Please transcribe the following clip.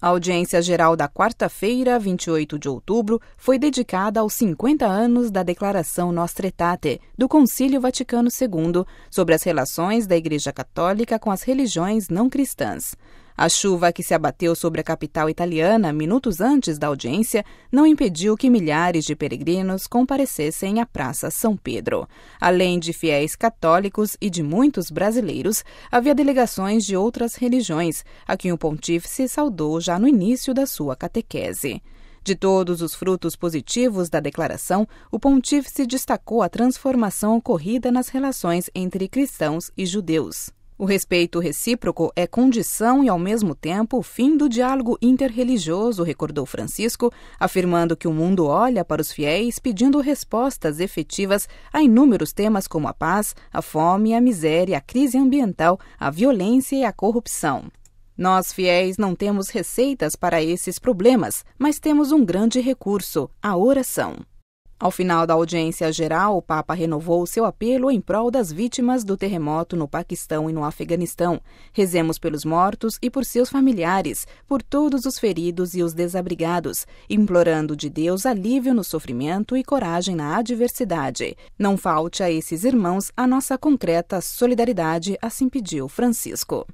A audiência geral da quarta-feira, 28 de outubro, foi dedicada aos 50 anos da Declaração Nostra Aetate do Concílio Vaticano II sobre as relações da Igreja Católica com as religiões não cristãs. A chuva que se abateu sobre a capital italiana minutos antes da audiência não impediu que milhares de peregrinos comparecessem à Praça São Pedro. Além de fiéis católicos e de muitos brasileiros, havia delegações de outras religiões, a quem o pontífice saudou já no início da sua catequese. De todos os frutos positivos da declaração, o pontífice destacou a transformação ocorrida nas relações entre cristãos e judeus. O respeito recíproco é condição e, ao mesmo tempo, fim do diálogo interreligioso, recordou Francisco, afirmando que o mundo olha para os fiéis pedindo respostas efetivas a inúmeros temas como a paz, a fome, a miséria, a crise ambiental, a violência e a corrupção. Nós, fiéis, não temos receitas para esses problemas, mas temos um grande recurso: a oração. Ao final da audiência geral, o Papa renovou seu apelo em prol das vítimas do terremoto no Paquistão e no Afeganistão. Rezemos pelos mortos e por seus familiares, por todos os feridos e os desabrigados, implorando de Deus alívio no sofrimento e coragem na adversidade. Não falte a esses irmãos a nossa concreta solidariedade, assim pediu Francisco.